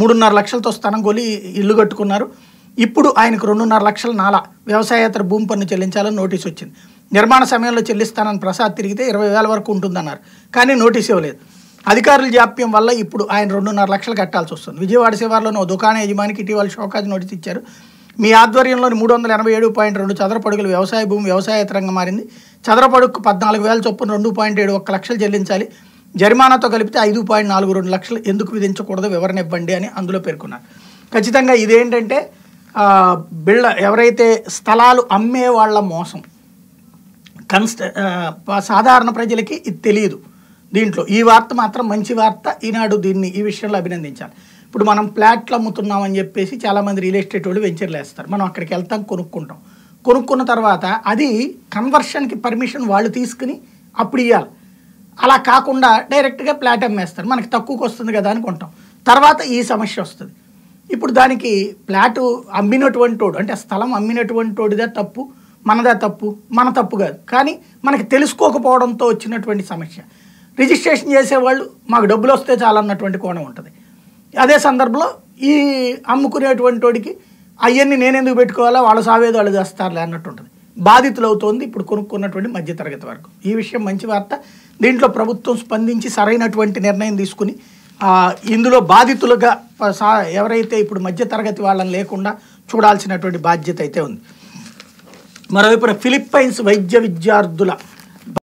మూడున్నర లక్షలతో స్థలం కొలి ఇల్లు కట్టుకున్నారు ఇప్పుడు ఆయనకు రెండున్నర లక్షల నాల వ్యవసాయేతర భూమి పన్ను చెల్లించాలని నోటీస్ వచ్చింది నిర్మాణ సమయంలో చెల్లిస్తానని ప్రసాద్ తిరిగితే ఇరవై వేల వరకు ఉంటుందన్నారు కానీ నోటీస్ ఇవ్వలేదు అధికారుల జాప్యం వల్ల ఇప్పుడు ఆయన రెండున్నర లక్షలు కట్టాల్సి వస్తుంది విజయవాడ శివార్లోని ఓ దుకాణ యజమానికి ఇటీవల షోకాజ్ నోటీస్ ఇచ్చారు మీ ఆధ్వర్యంలోని మూడు వందల ఎనభై ఏడు పాయింట్ రెండు చదరపడుగులు వ్యవసాయ భూమి వ్యవసాయేతరంగా మారింది చదరపడుకు పద్నాలుగు వేల చొప్పున రెండు పాయింట్ ఏడు ఒక్క లక్షలు చెల్లించాలి జరిమానాతో కలిపితే ఐదు పాయింట్ నాలుగు రెండు లక్షలు ఎందుకు విధించకూడదు వివరణ ఇవ్వండి అని అందులో పేర్కొన్నారు ఖచ్చితంగా ఇదేంటంటే బిళ్ళ ఎవరైతే స్థలాలు అమ్మే వాళ్ళ మోసం కన్స్ట సాధారణ ప్రజలకి ఇది తెలియదు దీంట్లో ఈ వార్త మాత్రం మంచి వార్త ఈనాడు దీన్ని ఈ విషయంలో అభినందించాలి ఇప్పుడు మనం ఫ్లాట్లు అమ్ముతున్నామని చెప్పేసి చాలామంది రియల్ ఎస్టేట్ వాళ్ళు వెంచర్లు వేస్తారు మనం అక్కడికి వెళ్తాం కొనుక్కుంటాం కొనుక్కున్న తర్వాత అది కన్వర్షన్కి పర్మిషన్ వాళ్ళు తీసుకుని అప్పుడు ఇవ్వాలి అలా కాకుండా డైరెక్ట్గా ప్లాట్ అమ్మేస్తారు మనకి తక్కువకి వస్తుంది కదా అనుకుంటాం తర్వాత ఈ సమస్య వస్తుంది ఇప్పుడు దానికి ప్లాటు అమ్మినటువంటి వాడు అంటే స్థలం అమ్మినటువంటి వాడిదే తప్పు మనదే తప్పు మన తప్పు కాదు కానీ మనకి తెలుసుకోకపోవడంతో వచ్చినటువంటి సమస్య రిజిస్ట్రేషన్ చేసేవాళ్ళు మాకు డబ్బులు వస్తే చాలన్నటువంటి కోణం ఉంటుంది అదే సందర్భంలో ఈ అమ్ముకునేటువంటి వాడికి అవన్నీ నేనెందుకు పెట్టుకోవాలా వాళ్ళు సావేదాలు వాళ్ళు చేస్తారులే అన్నట్టు ఉంటుంది బాధితులవుతోంది ఇప్పుడు కొనుక్కున్నటువంటి మధ్యతరగతి వర్గం ఈ విషయం మంచి వార్త దీంట్లో ప్రభుత్వం స్పందించి సరైనటువంటి నిర్ణయం తీసుకుని ఇందులో బాధితులుగా ఎవరైతే ఇప్పుడు మధ్యతరగతి వాళ్ళని లేకుండా చూడాల్సినటువంటి బాధ్యత అయితే ఉంది మరోవైపున ఫిలిప్పైన్స్ వైద్య విద్యార్థుల